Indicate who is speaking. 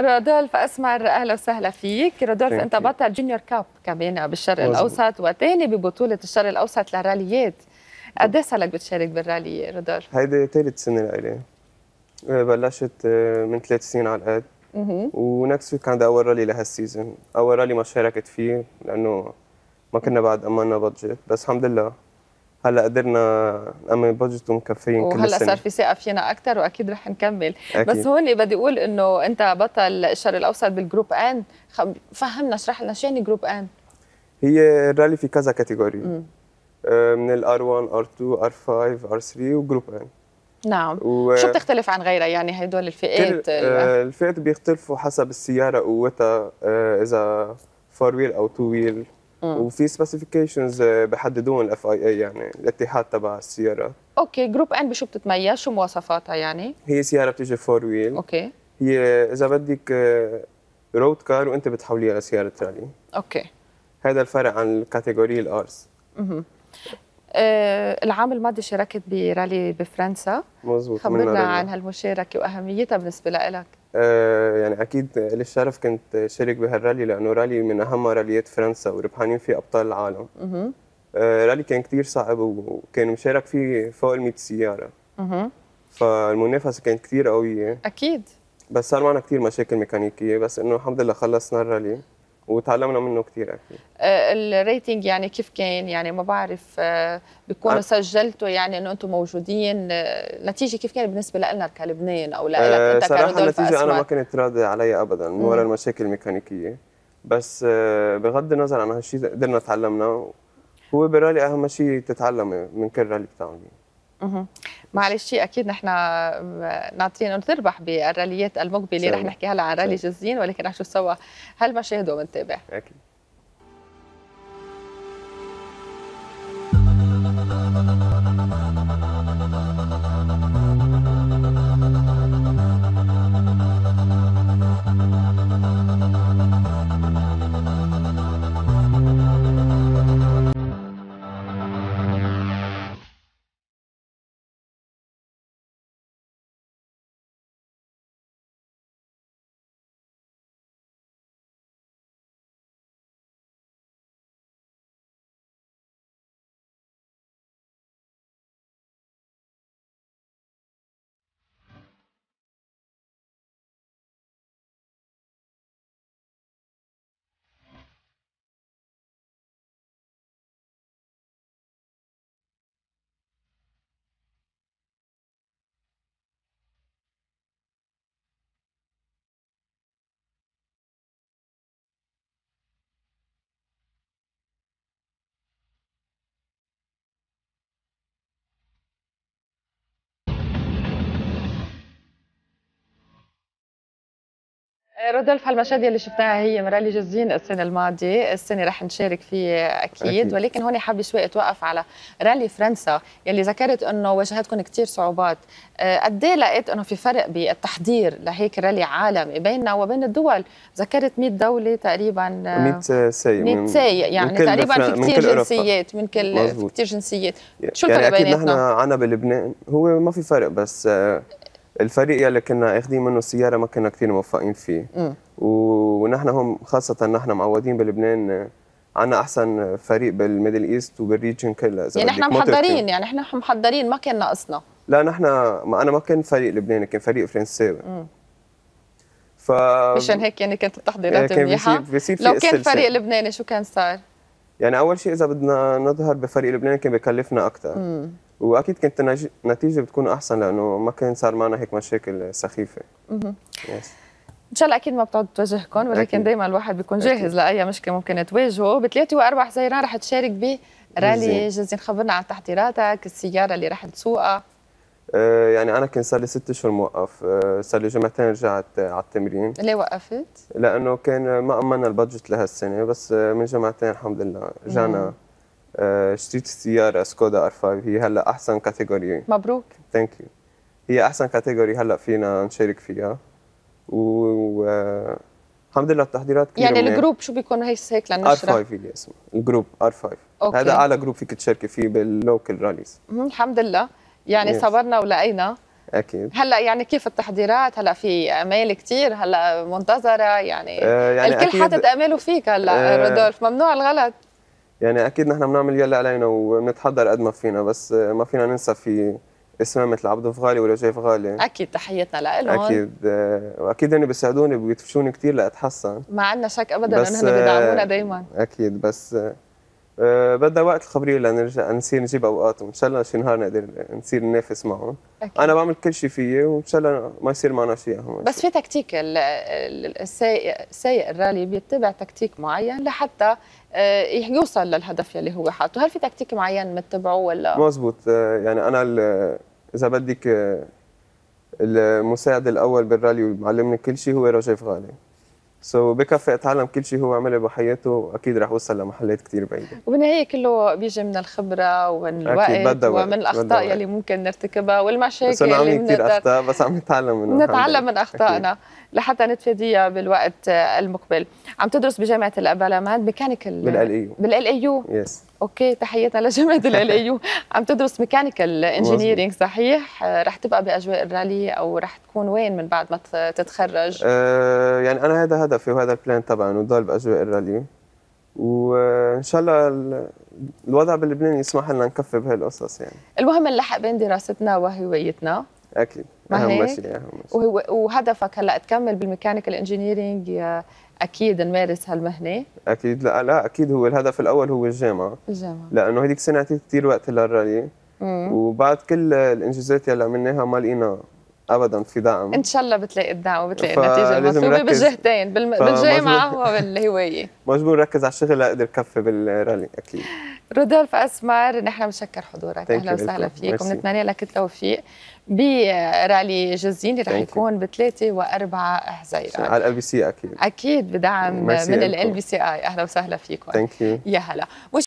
Speaker 1: رودولف اسمر اهلا وسهلا فيك رودولف انت بطل جونيور كاب كمان بالشرق مزبوط. الاوسط وثاني ببطوله الشرق الاوسط للراليات قد ايه صار لك بتشارك بالرالي رودولف؟
Speaker 2: هيدي ثالث سنه لإلي آه، بلشت آه، من ثلاث سنين على القد ونكست ويك عندي اول رالي لهالسيزون اول رالي ما شاركت فيه لانه ما كنا بعد امنا بادجت بس الحمد لله هلا قدرنا نأمن بادجت ومكفيين وهلأ كل وهلا صار في
Speaker 1: ثقه فينا اكثر واكيد رح نكمل أكيد. بس هون بدي اقول انه انت بطل الشرق الاوسط بالجروب ان فهمنا اشرح لنا شو يعني جروب ان
Speaker 2: هي الرالي في كذا كاتيجوري آه، من الار 1 ار 2 ار 5 ار 3 وجروب ان نعم و... شو بتختلف
Speaker 1: عن غيرها يعني هدول الفئات كل... آه،
Speaker 2: الفئات بيختلفوا حسب السياره قوتها آه، اذا فور ويل او تو ويل وفي سبيسيفيكيشنز آه، بحددون الاف اي اي يعني الاتحاد تبع السياره
Speaker 1: اوكي جروب ان بشو بتتميز شو مواصفاتها يعني
Speaker 2: هي سياره بتيجي فور ويل اوكي هي اذا بدك رود آه، كار وانت بتحوليها لسياره رالي اوكي هذا الفرق عن الكاتيجوري الارز
Speaker 1: اها العام الماضي شاركت برالي بفرنسا
Speaker 2: مزبوط خبرنا عن
Speaker 1: هالمشاركه واهميتها بالنسبه لك
Speaker 2: آه، يعني اكيد لي الشرف كنت شارك بهالرالي لانه رالي من اهم راليات فرنسا وربحانين فيه ابطال العالم آه، رالي كان كثير صعب وكان مشارك فيه فوق ال 100 سياره فالمنافسه كانت كثير قويه اكيد بس صار معنا كثير مشاكل ميكانيكيه بس انه الحمد لله خلصنا الرالي وتعلمنا منه كثير اكيد
Speaker 1: آه، الريتنج يعني كيف كان يعني ما بعرف آه، بكونوا سجلتوا يعني انه انتم موجودين النتيجه آه، كيف كانت بالنسبه لنا كلبنان او لك انت صراحه النتيجه انا ما
Speaker 2: كنت راضي علي ابدا ولا المشاكل الميكانيكيه بس بغض النظر عن هالشيء قدرنا تعلمنا هو برالي اهم شيء تتعلمي من كل رالي بتعمليه
Speaker 1: معلش اكيد نحن آه، ناطرين انه تربح بالراليات المقبله رح نحكي هلا عن رالي جزين ولكن رح شو سوا هل ما شاهدوا اكيد
Speaker 2: Thank you.
Speaker 1: رودولف هالمشاهد اللي شفناها هي مرالي جزين السنه الماضيه السنه رح نشارك فيها أكيد, اكيد ولكن هون حابه شوي اتوقف على رالي فرنسا يلي ذكرت انه واجهتكم كثير صعوبات آه، قد ايه لقيت انه في فرق بالتحضير لهيك رالي عالمي بيننا وبين الدول ذكرت 100 دوله تقريبا 100
Speaker 2: سايق 100 سايق يعني من تقريبا في كثير جنسيات
Speaker 1: من كل في كثير جنسيات يعني شو الفرق يعني بيناتنا؟ نحن
Speaker 2: عنا بلبنان هو ما في فرق بس آه، الفريق يلي كنا اخذين منه السياره ما كنا كثير موفقين فيه ونحن هم خاصه نحن معودين بلبنان عنا آه، احسن فريق بالميدل ايست وبالريجن كلها يعني نحن محضرين
Speaker 1: يعني نحن محضرين ما كان ناقصنا
Speaker 2: لا نحن ما انا ما كان فريق لبناني كان فريق فرنساوي ف مشان
Speaker 1: هيك يعني كانت التحضيرات إيه، منيحه بيصير بيصير لو كان فريق لبناني شو كان صار؟
Speaker 2: يعني اول شيء اذا بدنا نظهر بفريق لبناني كان بكلفنا اكثر واكيد كانت النتيجه بتكون احسن لانه ما كان صار معنا هيك مشاكل سخيفه يس
Speaker 1: ان شاء الله اكيد ما بتعود تواجهكم ولكن دائما الواحد بيكون جاهز لاي مشكله ممكن تواجهه بثلاثه واربع حزيران رح تشارك به رالي جزين خبرنا عن تحضيراتك السياره اللي رح تسوقها
Speaker 2: أه، يعني انا كان صار لي ست اشهر موقف أه، صار لي جمعتين رجعت على التمرين
Speaker 1: ليه وقفت؟
Speaker 2: لانه كان ما امنا البادجت لهالسنه بس من جمعتين الحمد لله رجعنا اشتريت آه، سياره سكودا ار 5 هي هلا احسن كاتيجوري مبروك ثانك يو هي احسن كاتيجوري هلا فينا نشارك فيها و آه، الحمد لله التحضيرات كثير يعني الجروب
Speaker 1: شو بيكون هي هيك للنشره؟ ار
Speaker 2: 5 هي اسمه الجروب ار 5 هذا اعلى جروب فيك تشاركي فيه باللوكل راليز
Speaker 1: الحمد لله يعني yes. صبرنا ولقينا
Speaker 2: اكيد هلا
Speaker 1: يعني كيف التحضيرات هلا في امال كثير هلا منتظره يعني,
Speaker 2: آه يعني الكل حاطط
Speaker 1: اماله فيك هلا آه رودولف ممنوع الغلط
Speaker 2: يعني اكيد نحن بنعمل يلي علينا وبنتحضر قد ما فينا بس ما فينا ننسى في عبد العبد ولا جيف غالي
Speaker 1: اكيد تحيتنا لهم اكيد
Speaker 2: واكيد هن بيساعدوني وبيدفشوني كثير لاتحسن
Speaker 1: ما عندنا شك ابدا انهم هن بيدعمونا دائما
Speaker 2: اكيد بس أه، بدها وقت الخبريه لنرجع نصير نجيب اوقات وان شاء الله شي نهار نقدر نصير ننافس معهم أكيد. انا بعمل كل شيء فيي وان شاء الله ما يصير معنا شيء بس في
Speaker 1: تكتيك السايق الرالي بيتبع تكتيك معين لحتى أه، يوصل للهدف يلي هو حاطه هل في تكتيك معين متبعه ولا
Speaker 2: مزبوط أه، يعني انا اذا بدك المساعد الاول بالرالي ومعلمني كل شيء هو رجيف غالي سو so بكفي اتعلم كل شيء هو عمله بحياته اكيد رح اوصل لمحلات كثير بعيده
Speaker 1: وبالنهايه كله بيجي من الخبره ومن الوقت ومن الاخطاء يلي ممكن نرتكبها والمشاكل بس انا عملي كثير اخطاء
Speaker 2: بس عم نتعلم منهم نتعلم من اخطائنا
Speaker 1: لحتى نتفاديها بالوقت المقبل عم تدرس بجامعه الابا ميكانيكال بالال اي يو بالال اي يو يس اوكي تحياتنا لجامعه الاليو عم تدرس ميكانيكال انجينيرينج صحيح رح تبقى باجواء الرالي او رح تكون وين من بعد ما تتخرج
Speaker 2: أه يعني انا هذا هدفي وهذا البلان تبعي انه ضل باجواء الرالي وان شاء الله الوضع بلبنان يسمح لنا نكفي بهالقصص يعني
Speaker 1: المهم نلحق بين دراستنا وهوايتنا
Speaker 2: اكيد اهم مسيره اهم
Speaker 1: مسيره وهدفك هلا تكمل بالميكانيكال انجينيرينج اكيد نمارس هالمهنه
Speaker 2: اكيد لا لا اكيد هو الهدف الاول هو الجامعه الجامعه لانه هذيك السنه اعطيت كثير وقت للرالي
Speaker 1: وبعد
Speaker 2: كل الانجازات يلي عملناها ما لقينا ابدا في دعم ان
Speaker 1: شاء الله بتلاقي الدعم وبتلاقي النتيجه المطلوبه بالجهتين بالجامعه وبالهوايه
Speaker 2: مجبور ركز على الشغل لاقدر كفي بالرالي اكيد
Speaker 1: رودولف اسمر نحن بنشكر حضورك اهلا وسهلا فيك ونتمنى لك التوفيق برالي جزين اللي رح يكون بثلاثه واربعه حزيران
Speaker 2: على ال بي سي اكيد
Speaker 1: اكيد بدعم من ال بي سي اي اهلا وسهلا فيكم ثانك يو يا هلا